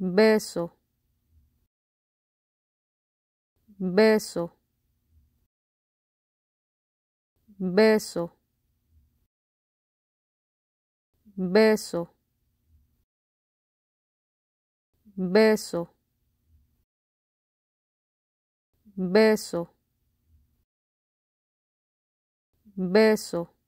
beso beso beso beso beso beso beso